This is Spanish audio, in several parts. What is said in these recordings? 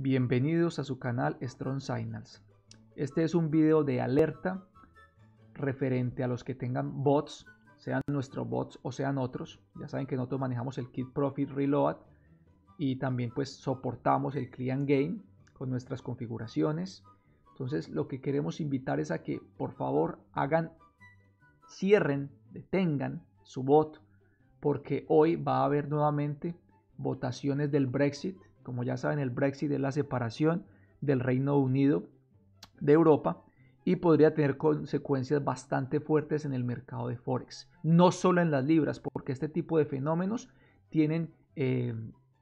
Bienvenidos a su canal Strong Signals. Este es un video de alerta referente a los que tengan bots, sean nuestros bots o sean otros. Ya saben que nosotros manejamos el Kit Profit Reload y también pues soportamos el Client Gain con nuestras configuraciones. Entonces lo que queremos invitar es a que por favor hagan, cierren, detengan su bot porque hoy va a haber nuevamente votaciones del Brexit como ya saben, el Brexit es la separación del Reino Unido de Europa y podría tener consecuencias bastante fuertes en el mercado de Forex. No solo en las libras, porque este tipo de fenómenos tienen eh,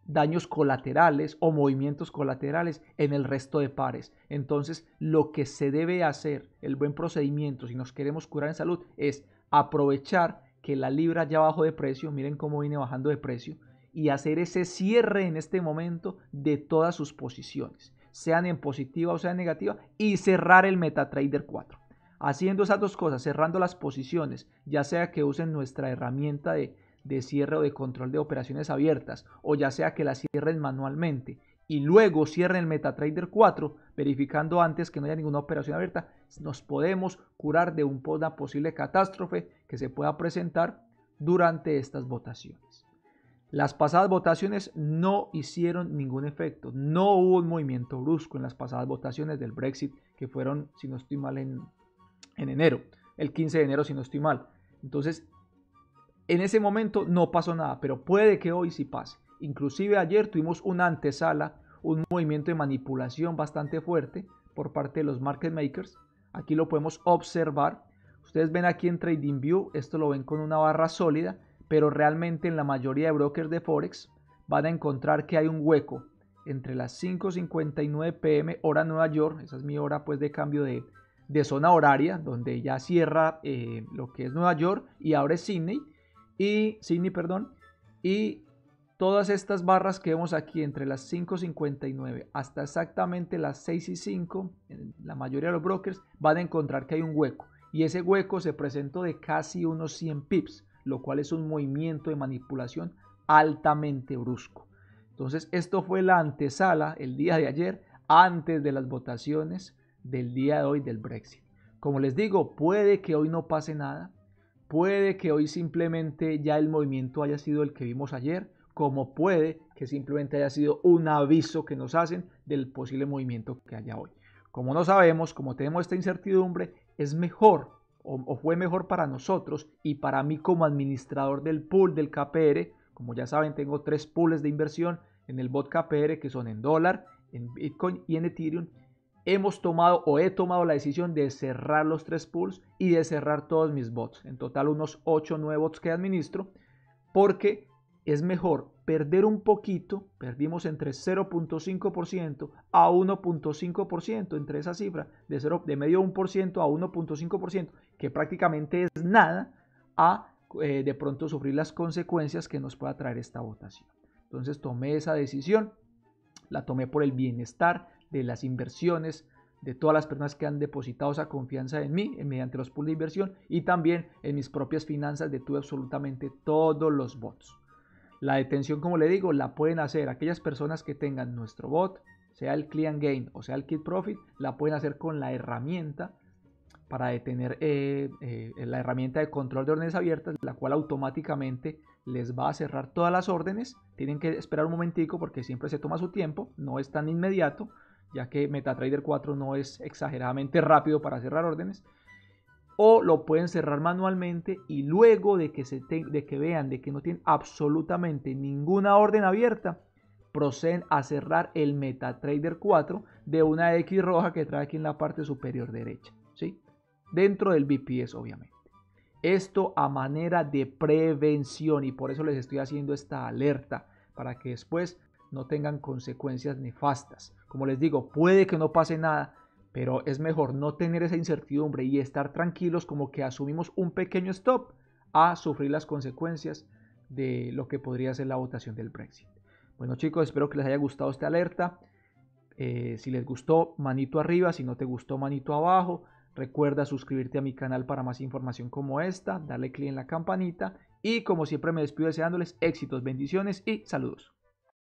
daños colaterales o movimientos colaterales en el resto de pares. Entonces, lo que se debe hacer, el buen procedimiento, si nos queremos curar en salud, es aprovechar que la libra ya bajó de precio, miren cómo viene bajando de precio, y hacer ese cierre en este momento de todas sus posiciones, sean en positiva o sean negativa, y cerrar el MetaTrader 4. Haciendo esas dos cosas, cerrando las posiciones, ya sea que usen nuestra herramienta de, de cierre o de control de operaciones abiertas, o ya sea que las cierren manualmente, y luego cierren el MetaTrader 4, verificando antes que no haya ninguna operación abierta, nos podemos curar de una posible catástrofe que se pueda presentar durante estas votaciones. Las pasadas votaciones no hicieron ningún efecto, no hubo un movimiento brusco en las pasadas votaciones del Brexit, que fueron, si no estoy mal, en, enero, el 15 de enero, si no estoy mal. Entonces, en ese momento no pasó nada, pero puede que hoy sí pase. Inclusive ayer tuvimos una antesala, un movimiento de manipulación bastante fuerte por parte de los market makers. Aquí lo podemos observar. Ustedes ven aquí en TradingView, esto lo ven con una barra sólida pero realmente en la mayoría de brokers de Forex van a encontrar que hay un hueco entre las 5.59 pm hora Nueva York, esa es mi hora pues de cambio de, zona horaria, donde ya cierra eh, lo que es Nueva York y abre Sydney, y, Sydney perdón, y todas estas barras que vemos aquí entre las 5.59 hasta exactamente las 5 en la mayoría de los brokers van a encontrar que hay un hueco, y ese hueco se presentó de casi unos 100 pips lo cual es un movimiento de manipulación altamente brusco. Entonces, esto fue la antesala el día de ayer, antes de las votaciones del día de hoy del Brexit. Como les digo, puede que hoy no pase nada, puede que hoy simplemente ya el movimiento haya sido el que vimos ayer, como puede que simplemente haya sido un aviso que nos hacen del posible movimiento que haya hoy. Como no sabemos, como tenemos esta incertidumbre, es mejor o, fue mejor para nosotros y para mí como administrador del pool del KPR. Como ya saben, tengo tres pools de inversión en el bot KPR que son en dólar, en Bitcoin y en Ethereum. Hemos tomado o he tomado la decisión de cerrar los tres pools y de cerrar todos mis bots. En total unos 8 9 bots que administro porque es mejor perder un poquito, perdimos entre 0.5% a 1.5%, entre esa cifra de, de medio 1% a 1.5%, que prácticamente es nada, a eh, de pronto sufrir las consecuencias que nos pueda traer esta votación. Entonces tomé esa decisión, la tomé por el bienestar de las inversiones, de todas las personas que han depositado esa confianza en mí mediante los pools de inversión y también en mis propias finanzas detuve absolutamente todos los votos. La detención, como le digo, la pueden hacer aquellas personas que tengan nuestro bot, sea el Client Gain o sea el Kit Profit, la pueden hacer con la herramienta para detener eh, eh, la herramienta de control de órdenes abiertas, la cual automáticamente les va a cerrar todas las órdenes. Tienen que esperar un momentico porque siempre se toma su tiempo, no es tan inmediato, ya que MetaTrader 4 no es exageradamente rápido para cerrar órdenes o lo pueden cerrar manualmente y luego de que, se de que vean de que no tienen absolutamente ninguna orden abierta, proceden a cerrar el MetaTrader 4 de una X roja que trae aquí en la parte superior derecha, ¿sí? Dentro del BPS obviamente. Esto a manera de prevención y por eso les estoy haciendo esta alerta para que después no tengan consecuencias nefastas. Como les digo, puede que no pase nada, pero es mejor no tener esa incertidumbre y estar tranquilos como que asumimos un pequeño stop a sufrir las consecuencias de lo que podría ser la votación del Brexit. Bueno chicos, espero que les haya gustado esta alerta. Eh, si les gustó, manito arriba. Si no te gustó, manito abajo. Recuerda suscribirte a mi canal para más información como esta. darle clic en la campanita. Y como siempre me despido deseándoles éxitos, bendiciones y saludos.